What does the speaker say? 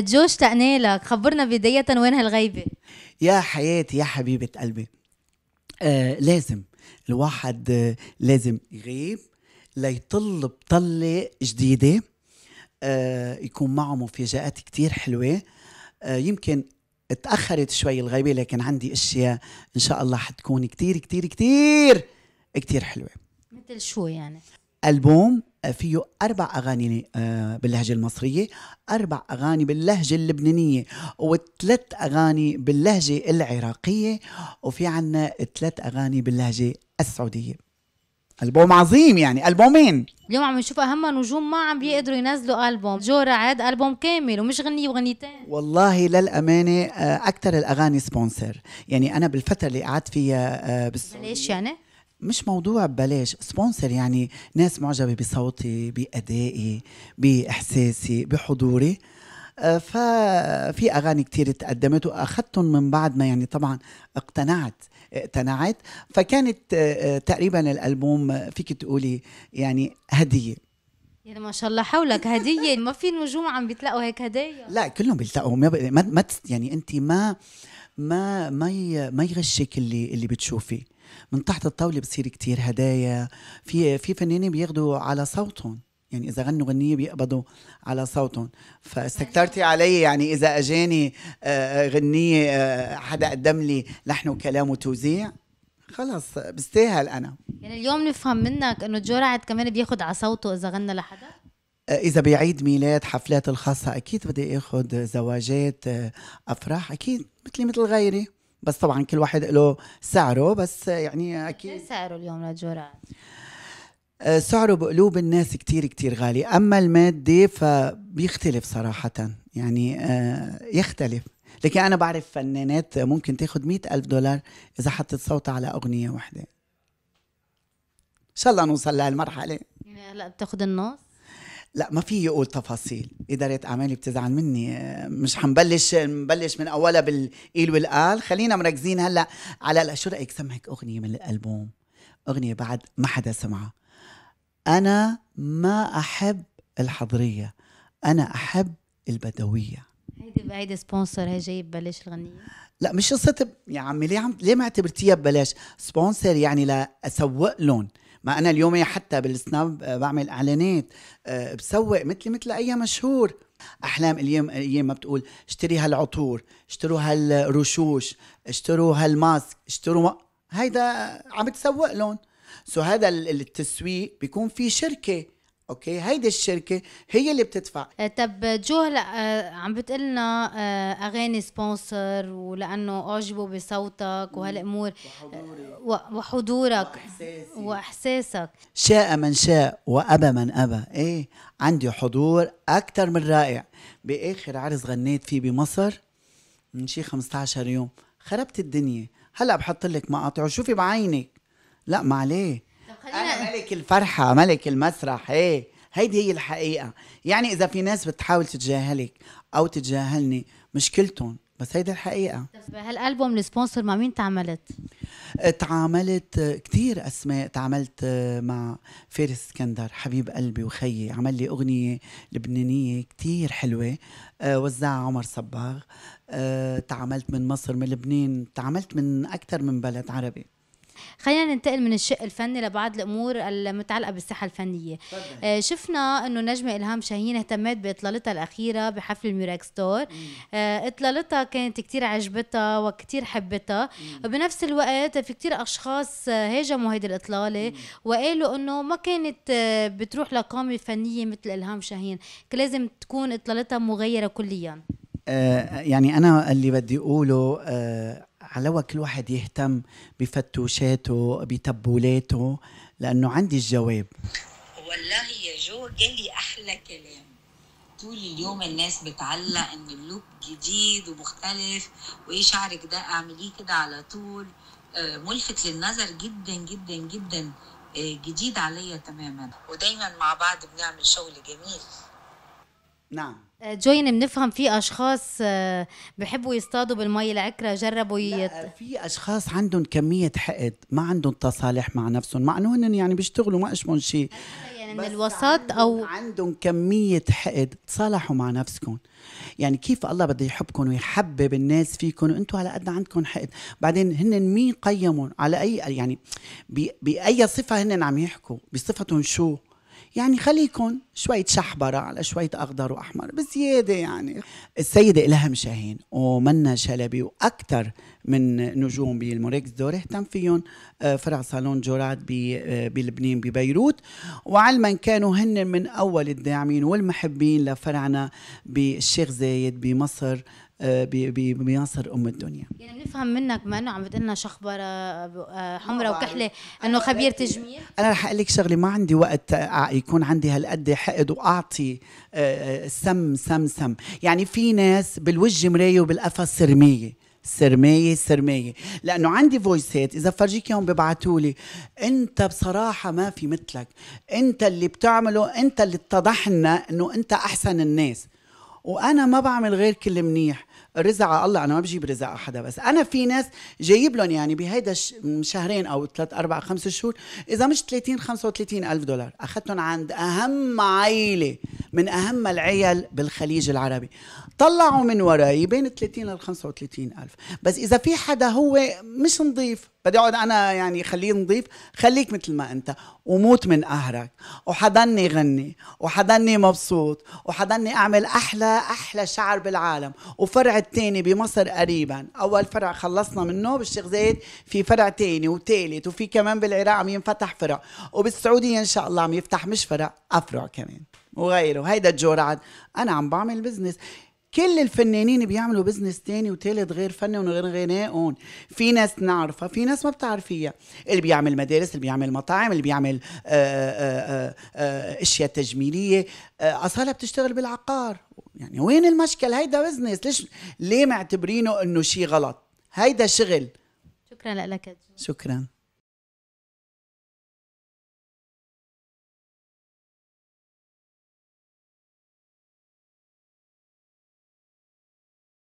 جو اشتقنا لك خبرنا بداية وين هالغيبة يا حياتي يا حبيبة قلبي آه لازم الواحد آه لازم يغيب ليطل بطلة جديدة آه يكون معه مفاجآت كتير حلوة آه يمكن تأخرت شوي الغيبة لكن عندي أشياء إن شاء الله حتكون كتير كتير كتير كتير حلوة مثل شو يعني؟ ألبوم فيه أربع أغاني آه، باللهجة المصرية أربع أغاني باللهجة اللبنانية وثلاث أغاني باللهجة العراقية وفي عنا ثلاث أغاني باللهجة السعودية البوم عظيم يعني البومين اليوم عم نشوف اهم نجوم ما عم بيقدروا ينزلوا البوم جو رعد البوم كامل ومش غنيه وغنيتين والله للامانه آه، اكثر الاغاني سبونسر يعني انا بالفتره اللي قعدت فيها آه، بس ليش يعني مش موضوع ببلاش سبونسر يعني ناس معجبه بصوتي بادائي باحساسي بحضوري آه، ففي اغاني كتير تقدمت واخذتهم من بعد ما يعني طبعا اقتنعت اقتنعت فكانت آه، آه، تقريبا الالبوم فيك تقولي يعني هديه يعني ما شاء الله حولك هدية يعني ما في نجوم عم بيتلاقوا هيك هدايا لا كلهم بيلتقوا ما, ما, ما يعني انت ما ما ما ما يغشك اللي اللي بتشوفيه من تحت الطاوله بتصير كتير هدايا في في فنانين بياخدوا على صوتهم يعني اذا غنوا غنيه بيقبضوا على صوتهم فاستكترتي علي يعني اذا اجاني آه، آه، غنيه آه، حدا قدم لي لحن وكلام وتوزيع خلص بستاهل انا يعني اليوم نفهم منك انه جرعت كمان بياخد على صوته اذا غنى لحدا اذا بعيد ميلاد حفلات الخاصه اكيد بدي اخذ زواجات افراح اكيد مثلي مثل غيري بس طبعا كل واحد له سعره بس يعني اكيد سعره اليوم للجرعات آه، سعره بقلوب الناس كتير كتير غالي أما المادي فبيختلف صراحة يعني آه، يختلف لكن أنا بعرف فنانات ممكن تاخد مئة ألف دولار إذا حطت صوتها على أغنية واحدة إن شاء الله نوصل لهالمرحلة يعني هلا بتاخد النص لا ما في يقول تفاصيل إدارة أعمالي بتزعل مني مش حنبلش نبلش من أولها بالإيل والقال خلينا مركزين هلأ على شو رأيك سمعك أغنية من الألبوم أغنية بعد ما حدا سمعها أنا ما أحب الحضرية أنا أحب البدوية هيدي هيدي سبونسر هي جاي ببلاش الغنية لا مش قصة يا عمي ليه عم ليه ما اعتبرتيها ببلاش سبونسر يعني لأسوق لهم ما انا اليوم حتى بالسناب آه، بعمل اعلانات آه، بسوق مثلي مثل اي مشهور احلام اليوم ايام ما بتقول اشتري هالعطور اشتروا هالرشوش اشتروا هالماسك اشتروا هيدا عم تسوق لهم سو هذا التسويق بيكون في شركه اوكي هيدي الشركه هي اللي بتدفع آه، طب جو هلا آه، عم بتقلنا آه، اغاني سبونسر ولانه اعجبوا بصوتك وهالامور وحضوري. وحضورك وإحساسي. واحساسك شاء من شاء وابى من ابى ايه عندي حضور اكثر من رائع باخر عرس غنيت فيه بمصر من شي 15 يوم خربت الدنيا هلا بحط لك مقاطع وشوفي بعينك لا ما عليه خلينا ملك الفرحة ملك المسرح ايه هيدي هي الحقيقة يعني إذا في ناس بتحاول تتجاهلك أو تتجاهلني مشكلتهم بس هيدي الحقيقة طب هالألبوم السبونسر مع مين تعاملت؟ تعاملت كثير أسماء تعاملت مع فارس اسكندر حبيب قلبي وخيي عمل لي أغنية لبنانية كثير حلوة آه، وزعها عمر صباغ آه، تعاملت من مصر من لبنان تعاملت من أكثر من بلد عربي خلينا ننتقل من الشق الفني لبعض الامور المتعلقه بالساحه الفنيه آه شفنا انه النجمه الهام شاهين اهتمت باطلالتها الاخيره بحفل الميراك ستور آه اطلالتها كانت كتير عجبتها وكتير حبتها بنفس الوقت في كتير اشخاص هاجموا هيدي الاطلاله وقالوا انه ما كانت آه، بتروح لقامه فنيه مثل الهام شاهين كان لازم تكون اطلالتها مغيره كليا آه، يعني انا اللي بدي اقوله آه، على كل واحد يهتم بفتوشاته بتبولاته لانه عندي الجواب والله يا جو جالي احلى كلام طول اليوم الناس بتعلق ان اللوك جديد ومختلف وايه شعرك ده اعمليه كده على طول آه، ملفت للنظر جدا جدا جدا آه، جديد عليا تماما ودايما مع بعض بنعمل شغل جميل نعم آه، جوين بنفهم في اشخاص آه، بحبوا يصطادوا بالمي العكره جربوا يت... لا في اشخاص عندهم كميه حقد ما عندهم تصالح مع نفسهم مع انه هن يعني بيشتغلوا ما اسمهم شيء يعني, يعني من الوسط او عندهم كميه حقد تصالحوا مع نفسكم يعني كيف الله بده يحبكم ويحبب الناس فيكم وانتم على قد عندكم حقد بعدين هن مين قيمهم على اي يعني باي صفه هن عم يحكوا بصفتهم شو يعني خليكن شوية شحبرة على شوية أخضر وأحمر بزيادة يعني السيدة إلهام شاهين ومنا شلبي وأكثر من نجوم بالمراكز دور اهتم فيهم آه، فرع صالون جوراد آه، بلبنان ببيروت وعلما كانوا هن من أول الداعمين والمحبين لفرعنا بالشيخ زايد بمصر آه، بمياصر ام الدنيا يعني بنفهم منك ما انه عم بتقلنا شخبره آه، آه، حمرة وكحله انه خبير تجميل انا رح اقول لك شغله ما عندي وقت يكون عندي هالقد حقد واعطي سم سم سم يعني في ناس بالوجه مرايه وبالقفا سرميه سرمية سرمية لأنه عندي فويسات إذا فرجيك يوم ببعتولي لي أنت بصراحة ما في مثلك أنت اللي بتعمله أنت اللي اتضح لنا أنه أنت أحسن الناس وأنا ما بعمل غير كل منيح على الله انا ما بجيب على حدا بس انا في ناس جايب لهم يعني بهيدا شهرين او ثلاث اربع خمس شهور اذا مش 30 35 الف دولار اخذتهم عند اهم عائله من اهم العيال بالخليج العربي طلعوا من وراي بين 30 ل 35 الف بس اذا في حدا هو مش نظيف بدي اقعد انا يعني خليه نظيف خليك مثل ما انت وموت من قهرك وحضني غني وحضني مبسوط وحضني اعمل احلى احلى شعر بالعالم وفرح الفرع الثاني بمصر قريبا اول فرع خلصنا منه بالشيخ زايد في فرع ثاني وثالث وفي كمان بالعراق عم ينفتح فرع وبالسعوديه ان شاء الله عم يفتح مش فرع افرع كمان وغيره هيدا الجرعد انا عم بعمل بزنس كل الفنانين بيعملوا بزنس تاني وتالت غير فن وغير غنائهم في ناس نعرفها في ناس ما بتعرفيها اللي بيعمل مدارس اللي بيعمل مطاعم اللي بيعمل آه، آه، آه، اشياء تجميليه اصاله بتشتغل بالعقار يعني وين المشكل هيدا بزنس ليش ليه معتبرينه انه شيء غلط هيدا شغل شكرا لك شكرا